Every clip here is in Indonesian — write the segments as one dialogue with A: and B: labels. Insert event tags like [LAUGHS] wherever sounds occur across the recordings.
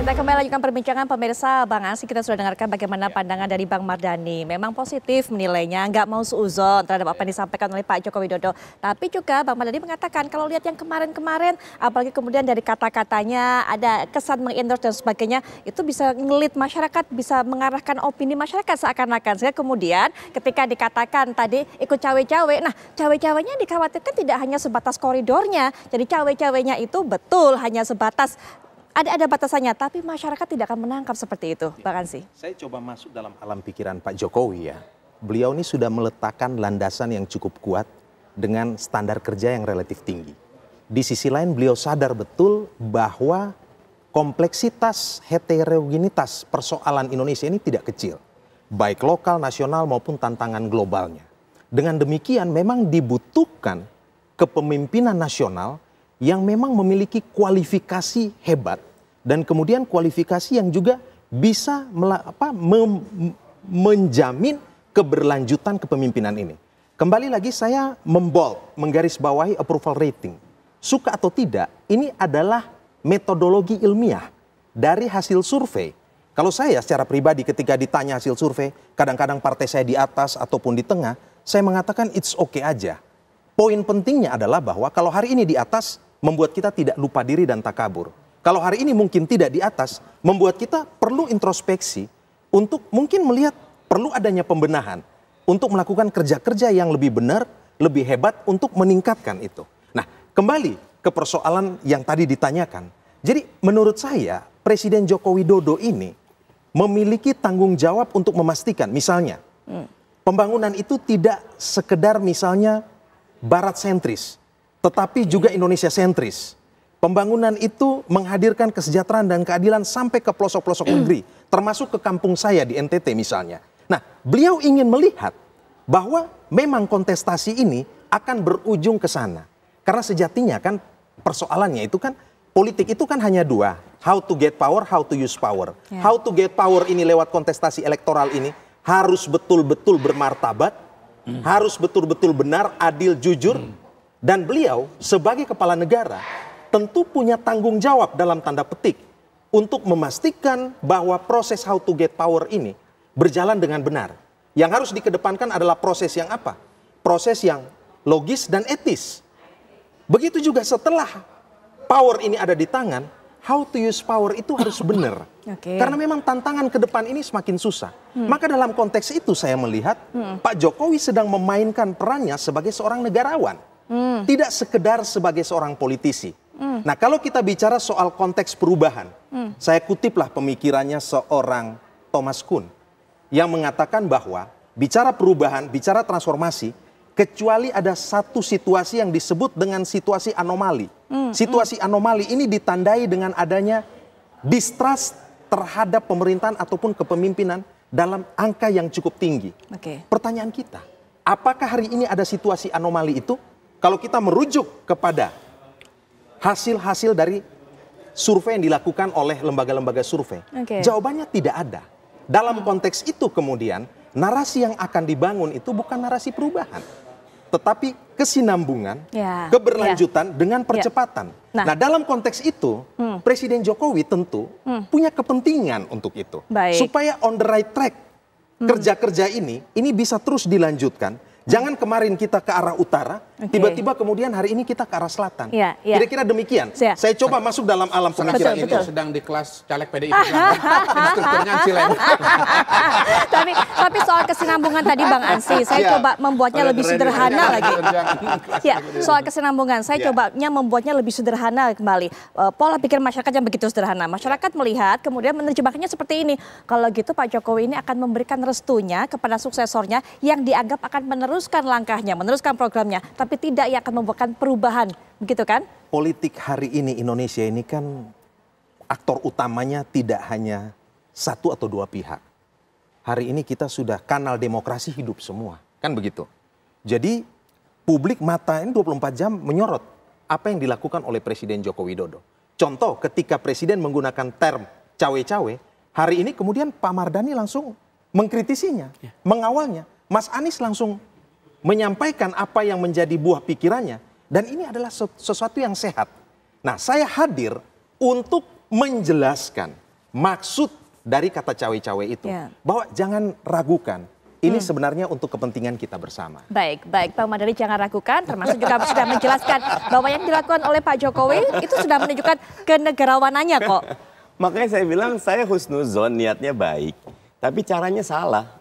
A: Kita kembali lanjutkan perbincangan pemirsa Bang Asi. Kita sudah dengarkan bagaimana ya. pandangan dari Bang Mardani. Memang positif menilainya, nggak mau seuzon terhadap apa yang ya. disampaikan oleh Pak Joko Widodo. Tapi juga Bang Mardani mengatakan kalau lihat yang kemarin-kemarin, apalagi kemudian dari kata-katanya ada kesan mengendorse dan sebagainya, itu bisa ngelit masyarakat, bisa mengarahkan opini masyarakat seakan-akan. Sehingga kemudian ketika dikatakan tadi ikut cawe-cawe, nah cawe-cawenya dikhawatirkan tidak hanya sebatas koridornya. Jadi cawe-cawenya itu betul hanya sebatas ada ada batasannya, tapi masyarakat tidak akan menangkap seperti itu, ya. Bang Ansi.
B: Saya coba masuk dalam alam pikiran Pak Jokowi ya. Beliau ini sudah meletakkan landasan yang cukup kuat dengan standar kerja yang relatif tinggi. Di sisi lain beliau sadar betul bahwa kompleksitas heterogenitas persoalan Indonesia ini tidak kecil. Baik lokal, nasional maupun tantangan globalnya. Dengan demikian memang dibutuhkan kepemimpinan nasional yang memang memiliki kualifikasi hebat dan kemudian kualifikasi yang juga bisa apa, mem, menjamin keberlanjutan kepemimpinan ini. Kembali lagi saya membol, menggarisbawahi approval rating. Suka atau tidak, ini adalah metodologi ilmiah dari hasil survei. Kalau saya secara pribadi ketika ditanya hasil survei, kadang-kadang partai saya di atas ataupun di tengah, saya mengatakan it's okay aja. Poin pentingnya adalah bahwa kalau hari ini di atas, membuat kita tidak lupa diri dan takabur kalau hari ini mungkin tidak di atas, membuat kita perlu introspeksi untuk mungkin melihat perlu adanya pembenahan untuk melakukan kerja-kerja yang lebih benar, lebih hebat untuk meningkatkan itu. Nah, kembali ke persoalan yang tadi ditanyakan. Jadi menurut saya Presiden Joko Widodo ini memiliki tanggung jawab untuk memastikan misalnya pembangunan itu tidak sekedar misalnya barat sentris, tetapi juga Indonesia sentris Pembangunan itu menghadirkan kesejahteraan dan keadilan sampai ke pelosok-pelosok hmm. negeri, termasuk ke kampung saya di NTT misalnya. Nah, beliau ingin melihat bahwa memang kontestasi ini akan berujung ke sana. Karena sejatinya kan persoalannya itu kan politik itu kan hanya dua, how to get power, how to use power. Yeah. How to get power ini lewat kontestasi elektoral ini harus betul-betul bermartabat, mm. harus betul-betul benar, adil, jujur. Mm. Dan beliau sebagai kepala negara tentu punya tanggung jawab dalam tanda petik untuk memastikan bahwa proses how to get power ini berjalan dengan benar. Yang harus dikedepankan adalah proses yang apa? Proses yang logis dan etis. Begitu juga setelah power ini ada di tangan, how to use power itu harus [COUGHS] benar. Okay. Karena memang tantangan ke depan ini semakin susah. Hmm. Maka dalam konteks itu saya melihat hmm. Pak Jokowi sedang memainkan perannya sebagai seorang negarawan. Hmm. Tidak sekedar sebagai seorang politisi. Mm. Nah, kalau kita bicara soal konteks perubahan, mm. saya kutiplah pemikirannya seorang Thomas Kuhn yang mengatakan bahwa bicara perubahan, bicara transformasi, kecuali ada satu situasi yang disebut dengan situasi anomali. Mm. Situasi anomali ini ditandai dengan adanya distrust terhadap pemerintahan ataupun kepemimpinan dalam angka yang cukup tinggi. Okay. Pertanyaan kita, apakah hari ini ada situasi anomali itu? Kalau kita merujuk kepada hasil-hasil dari survei yang dilakukan oleh lembaga-lembaga survei. Okay. Jawabannya tidak ada. Dalam hmm. konteks itu kemudian narasi yang akan dibangun itu bukan narasi perubahan, tetapi kesinambungan, yeah. keberlanjutan yeah. dengan ya. percepatan. Yeah. Nah. nah, dalam konteks itu hmm. Presiden Jokowi tentu hmm. punya kepentingan untuk itu Baik. supaya on the right track hmm. kerja-kerja hmm. ini ini bisa terus dilanjutkan Jangan kemarin kita ke arah utara, tiba-tiba okay. kemudian hari ini kita ke arah selatan. Iya, iya. Kira-kira yeah, yeah. demikian. Yeah. Saya coba masuk dalam alam pemikiran ini. Sedang
C: di kelas caleg PDIP. [LAUGHS]
A: [LAUGHS] tapi, tapi soal kesinambungan tadi Bang Ansi, saya yeah. coba membuatnya lebih sederhana lagi. [LAUGHS] ya, soal kesinambungan, saya yeah. cobanya membuatnya lebih sederhana kembali. Eh, pola pikir masyarakat yang begitu sederhana. Masyarakat melihat, kemudian menerjemahkannya seperti ini. Kalau gitu Pak Jokowi ini akan memberikan restunya kepada suksesornya yang dianggap akan menerus meneruskan langkahnya, meneruskan programnya, tapi tidak ia akan membuatkan perubahan, begitu kan?
B: Politik hari ini Indonesia ini kan aktor utamanya tidak hanya satu atau dua pihak. Hari ini kita sudah kanal demokrasi hidup semua, kan begitu. Jadi publik mata ini 24 jam menyorot apa yang dilakukan oleh Presiden Joko Widodo. Contoh ketika Presiden menggunakan term cawe-cawe, hari ini kemudian Pak Mardani langsung mengkritisinya, ya. mengawalnya. Mas Anies langsung menyampaikan apa yang menjadi buah pikirannya dan ini adalah sesuatu yang sehat. Nah, saya hadir untuk menjelaskan maksud dari kata cawe-cawe itu yeah. bahwa jangan ragukan ini hmm. sebenarnya untuk kepentingan kita bersama.
A: Baik, baik Pak Madari jangan ragukan, termasuk juga sudah menjelaskan bahwa yang dilakukan oleh Pak Jokowi itu sudah menunjukkan kenegarawanannya kok.
D: [LAUGHS] Makanya saya bilang saya husnuzon niatnya baik, tapi caranya salah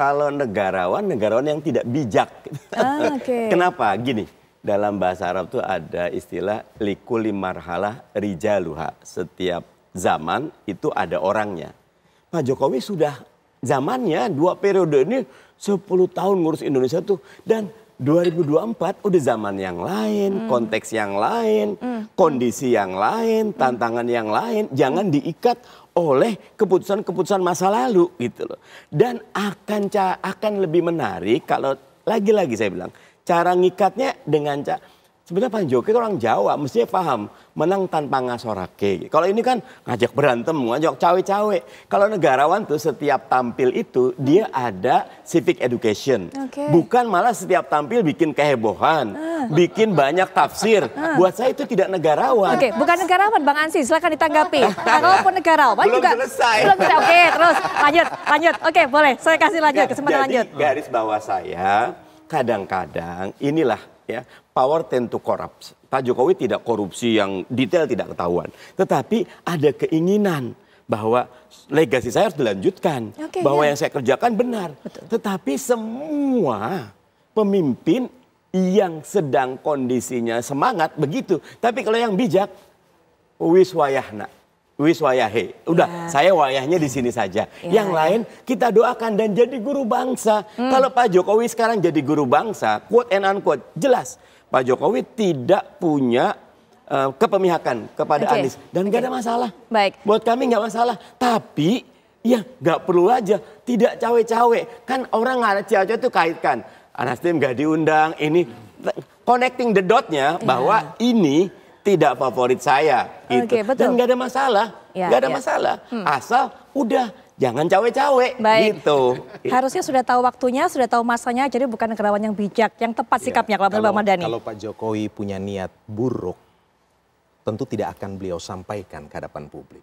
D: kalau negarawan, negarawan yang tidak bijak. Ah, [LAUGHS] okay. Kenapa? Gini, dalam bahasa Arab itu ada istilah likuli marhalah rijaluha. Setiap zaman itu ada orangnya. Pak Jokowi sudah zamannya dua periode ini 10 tahun ngurus Indonesia tuh dan 2024 udah zaman yang lain, mm. konteks yang lain, mm. kondisi yang lain, hmm. tantangan yang lain. Jangan diikat oleh keputusan-keputusan masa lalu gitu loh. Dan akan akan lebih menarik kalau lagi-lagi saya bilang cara ngikatnya dengan cara Sebenarnya Pak Jokowi itu orang Jawa, mestinya paham menang tanpa ngasorake. Kalau ini kan ngajak berantem, ngajak cawe-cawe. Kalau negarawan tuh setiap tampil itu dia ada civic education. Okay. Bukan malah setiap tampil bikin kehebohan, Uh. bikin banyak tafsir. Uh. Buat saya itu tidak negarawan. Oke,
A: okay, bukan negarawan Bang Ansi, silakan ditanggapi. [LAUGHS] Kalaupun negarawan belum juga selesai. Belum selesai. Oke, okay, terus lanjut, lanjut. Oke, okay, boleh. Saya kasih lanjut kesempatan Jadi, Garis
D: bawah saya kadang-kadang inilah ya power tend to corrupt. Pak Jokowi tidak korupsi yang detail tidak ketahuan, tetapi ada keinginan bahwa legasi saya harus dilanjutkan, okay, bahwa ya. yang saya kerjakan benar. Betul. Tetapi semua pemimpin yang sedang kondisinya semangat begitu, tapi kalau yang bijak wiswayahna wis wayahe. Udah, ya. saya wayahnya di sini saja. Ya. Yang ya. lain kita doakan dan jadi guru bangsa. Hmm. Kalau Pak Jokowi sekarang jadi guru bangsa, quote and unquote, jelas Pak Jokowi tidak punya uh, kepemihakan kepada okay. Anies dan okay. gak ada masalah. Baik. Buat kami nggak masalah, tapi ya nggak perlu aja tidak cawe-cawe. Kan orang nggak ada cawe-cawe itu kaitkan. Nasdem nggak diundang, ini connecting the dotnya iya. bahwa ya. ini tidak favorit saya gitu. Okay, betul. Dan nggak ada masalah,
A: ya, nggak ya, ada ya. masalah. Hmm. Asal udah
D: jangan cawe-cawe gitu. [LAUGHS] Harusnya
A: sudah tahu waktunya, sudah tahu masanya, jadi bukan negarawan yang bijak, yang tepat ya, sikapnya ya, kalau Pak Kalau
D: Pak
B: Jokowi punya niat buruk, tentu tidak akan beliau sampaikan ke hadapan publik.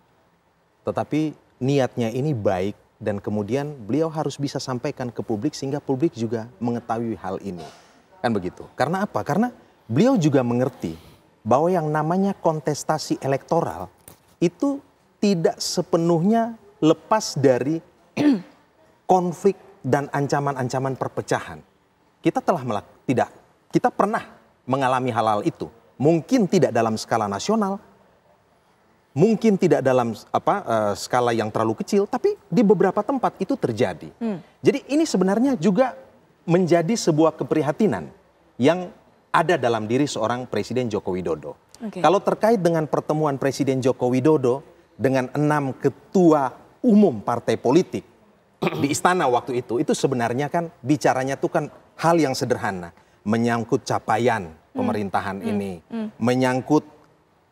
B: Tetapi niatnya ini baik dan kemudian beliau harus bisa sampaikan ke publik sehingga publik juga mengetahui hal ini. Kan begitu. Karena apa? Karena beliau juga mengerti bahwa yang namanya kontestasi elektoral itu tidak sepenuhnya lepas dari [CLEARS THROAT] konflik dan ancaman-ancaman perpecahan. Kita telah melak tidak kita pernah mengalami hal-hal itu. Mungkin tidak dalam skala nasional, mungkin tidak dalam apa uh, skala yang terlalu kecil, tapi di beberapa tempat itu terjadi. Hmm. Jadi ini sebenarnya juga menjadi sebuah keprihatinan yang ada dalam diri seorang Presiden Joko Widodo. Okay. Kalau terkait dengan pertemuan Presiden Joko Widodo dengan enam ketua umum partai politik di istana waktu itu, itu sebenarnya kan bicaranya itu kan hal yang sederhana, menyangkut capaian pemerintahan hmm. ini, Hmm. hmm. menyangkut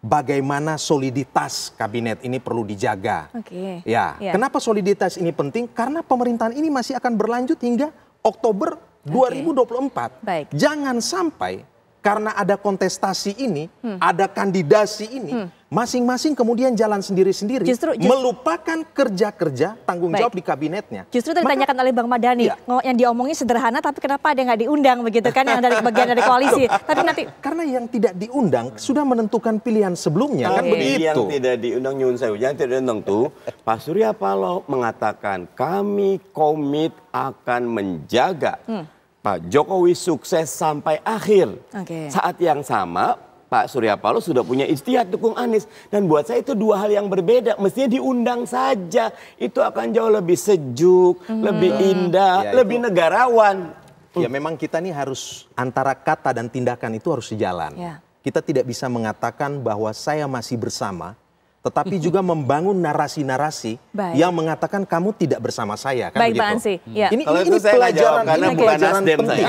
B: bagaimana soliditas kabinet ini perlu dijaga. Okay. Ya. ya, Kenapa soliditas ini penting? Karena pemerintahan ini masih akan berlanjut hingga Oktober 2024. Okay. Baik. Jangan sampai karena ada kontestasi ini, hmm. ada kandidasi ini, hmm. masing-masing hmm. kemudian jalan sendiri-sendiri, justru, melupakan kerja-kerja tanggung baik. jawab di kabinetnya. Justru tadi
A: oleh Bang Madani, iya. yang diomongin sederhana, tapi kenapa ada yang nggak diundang begitu kan, yang dari bagian dari koalisi? tapi nanti
B: karena yang tidak diundang sudah menentukan pilihan sebelumnya okay. kan begitu. Yang
D: tidak diundang nyun saya, yang tidak diundang tuh Pak Surya Paloh mengatakan kami komit akan menjaga. Hmm Pak Jokowi sukses sampai akhir. Okay. Saat yang sama Pak Surya Paloh sudah punya istiadat dukung Anies dan buat saya itu dua hal yang berbeda. Mestinya diundang saja. Itu akan jauh lebih sejuk, hmm. lebih iya, indah, ya,
B: lebih negarawan. Ya memang kita nih harus antara kata dan tindakan itu harus sejalan. Ya. Kita tidak bisa mengatakan bahwa saya masih bersama tetapi juga membangun narasi-narasi yang mengatakan kamu tidak bersama saya kan Baik, begitu. Bang Ansi. Ya. Ini ini,
A: pelajaran
D: jawab, ini pelajaran Nasdem penting.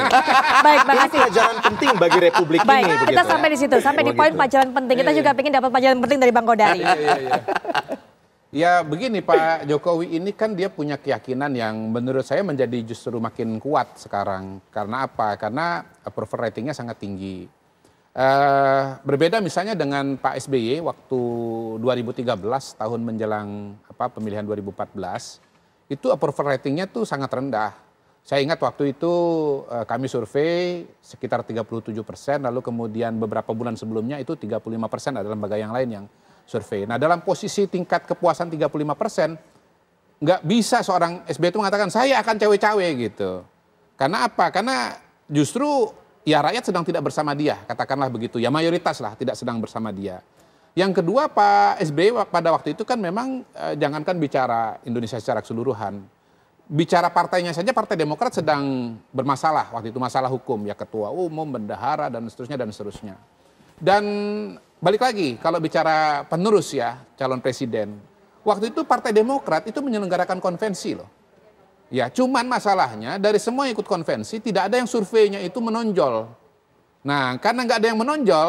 D: Baik, Bang Ansi. Ini pelajaran penting bagi Republik Baik, ini. Kita begitu. sampai
A: di situ, sampai di oh, poin gitu. pelajaran penting. Kita iya, juga iya. ingin dapat pelajaran penting dari Bang Kodari. Iya,
C: ya begini Pak Jokowi ini kan dia punya keyakinan yang menurut saya menjadi justru makin kuat sekarang. Karena apa? Karena approval ratingnya sangat tinggi Uh, berbeda misalnya dengan Pak SBY waktu 2013 tahun menjelang apa pemilihan 2014 itu approval ratingnya tuh sangat rendah. Saya ingat waktu itu uh, kami survei sekitar 37 persen, lalu kemudian beberapa bulan sebelumnya itu 35 persen ada lembaga yang lain yang survei. Nah dalam posisi tingkat kepuasan 35 persen, nggak bisa seorang SBY itu mengatakan saya akan cewek-cewek gitu. Karena apa? Karena justru ya rakyat sedang tidak bersama dia, katakanlah begitu. Ya mayoritas lah tidak sedang bersama dia. Yang kedua Pak SBY pada waktu itu kan memang eh, jangankan bicara Indonesia secara keseluruhan. Bicara partainya saja Partai Demokrat sedang bermasalah waktu itu masalah hukum ya ketua umum, bendahara dan seterusnya dan seterusnya. Dan balik lagi kalau bicara penerus ya calon presiden. Waktu itu Partai Demokrat itu menyelenggarakan konvensi loh Ya, cuman masalahnya dari semua ikut konvensi tidak ada yang surveinya itu menonjol. Nah, karena nggak ada yang menonjol,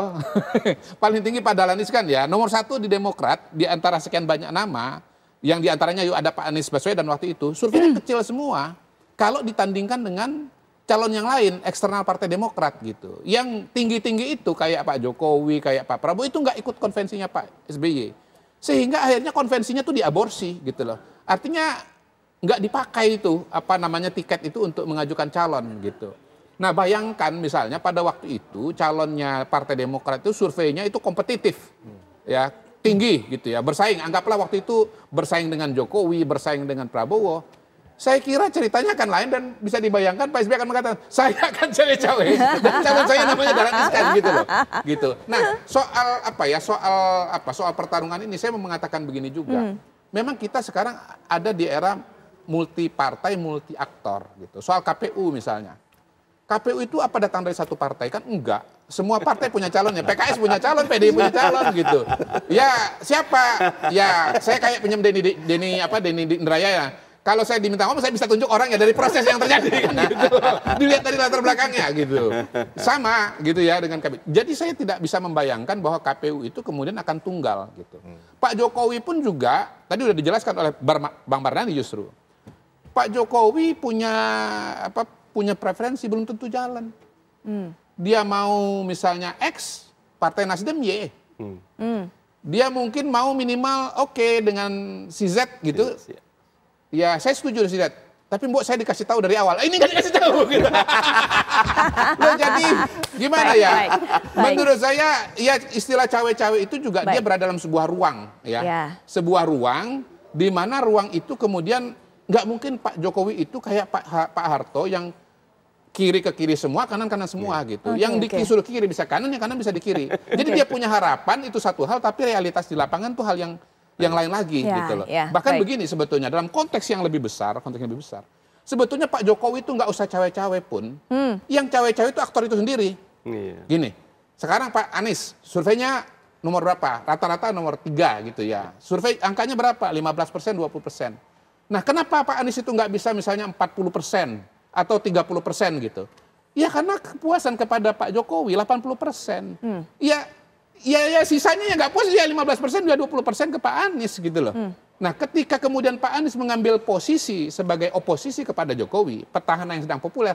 C: [LAUGHS] paling tinggi Pak Dahlan Iskan ya, nomor satu di Demokrat di antara sekian banyak nama, yang diantaranya yuk ada Pak Anies Baswedan waktu itu, surveinya [CLEARS THROAT] kecil semua. Kalau ditandingkan dengan calon yang lain, eksternal Partai Demokrat gitu. Yang tinggi-tinggi itu kayak Pak Jokowi, kayak Pak Prabowo itu nggak ikut konvensinya Pak SBY. Sehingga akhirnya konvensinya tuh diaborsi gitu loh. Artinya nggak dipakai itu apa namanya tiket itu untuk mengajukan calon gitu. Nah bayangkan misalnya pada waktu itu calonnya Partai Demokrat itu surveinya itu kompetitif ya tinggi gitu ya bersaing anggaplah waktu itu bersaing dengan Jokowi bersaing dengan Prabowo saya kira ceritanya akan lain dan bisa dibayangkan Pak SBY akan mengatakan saya akan cawe-cawe dan calon saya namanya Dahlan Iskan gitu loh gitu nah soal apa ya soal apa soal pertarungan ini saya mau mengatakan begini juga hmm. memang kita sekarang ada di era multi partai, multi aktor gitu. Soal KPU misalnya. KPU itu apa datang dari satu partai? Kan enggak. Semua partai punya calonnya. PKS punya calon, PDI punya calon gitu. Ya siapa? Ya saya kayak pinjam Deni, Deni apa Deni Indraya ya. Kalau saya diminta ngomong, saya bisa tunjuk orang ya dari proses yang terjadi kan gitu. Dilihat dari latar belakangnya gitu. Sama gitu ya dengan KPU. Jadi saya tidak bisa membayangkan bahwa KPU itu kemudian akan tunggal gitu. Pak Jokowi pun juga tadi sudah dijelaskan oleh Bang Mardhani justru Pak Jokowi punya apa punya preferensi belum tentu jalan. Hmm. Dia mau misalnya X, Partai Nasdem Y. Hmm. Hmm. Dia mungkin mau minimal oke okay, dengan si Z gitu. Yes, ya. ya saya setuju dengan si Z. Tapi mbok saya dikasih tahu dari awal. Eh, ini nggak dikasih tahu.
A: Gitu. nah, [LAUGHS] jadi gimana baik, ya? Baik, baik. Menurut saya
C: ya istilah cawe-cawe itu juga baik. dia berada dalam sebuah ruang ya. ya. Sebuah ruang di mana ruang itu kemudian nggak mungkin Pak Jokowi itu kayak Pak ha, Pak Harto yang kiri ke kiri semua, kanan kanan iya. semua yeah. gitu. Okay, yang di okay. suruh kiri bisa kanan, yang kanan bisa di kiri. [LAUGHS] Jadi dia punya harapan itu satu hal, tapi realitas di lapangan tuh hal yang yang lain lagi yeah, gitu loh. Yeah, Bahkan baik. begini sebetulnya dalam konteks yang lebih besar, konteks yang lebih besar. Sebetulnya Pak Jokowi itu nggak usah cawe-cawe pun. Hmm. Yang cawe-cawe itu aktor itu sendiri. Yeah. Gini, sekarang Pak Anies surveinya nomor berapa? Rata-rata nomor tiga gitu ya. Survei angkanya berapa? 15 persen, 20 persen. Nah kenapa Pak Anies itu nggak bisa misalnya 40 persen atau 30 persen gitu? Ya karena kepuasan kepada Pak Jokowi 80 persen. Hmm. Ya, ya, ya sisanya ya nggak puas ya 15 persen, ya 20 persen ke Pak Anies gitu loh. Hmm. Nah, ketika kemudian Pak Anies mengambil posisi sebagai oposisi kepada Jokowi, petahana yang sedang populer,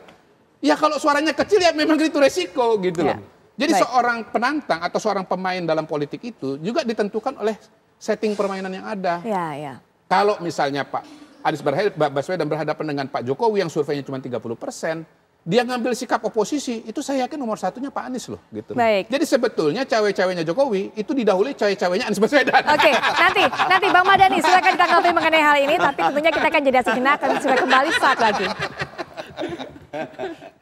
C: ya kalau suaranya kecil ya memang itu resiko gitu ya. loh. Jadi Baik. seorang penantang atau seorang pemain dalam politik itu juga ditentukan oleh setting permainan yang ada. Ya, ya. Kalau misalnya Pak Anies Baswedan berhadapan dengan Pak Jokowi yang surveinya cuma 30 persen, dia ngambil sikap oposisi, itu saya yakin nomor satunya Pak Anies loh. gitu. Baik. Jadi sebetulnya cawe-cawenya Jokowi itu didahului cawe-cawenya Anies Baswedan. Oke, nanti nanti Bang Madani silakan
A: ditanggapi mengenai hal ini, tapi tentunya kita akan jeda sejenak dan sudah kembali saat
C: lagi.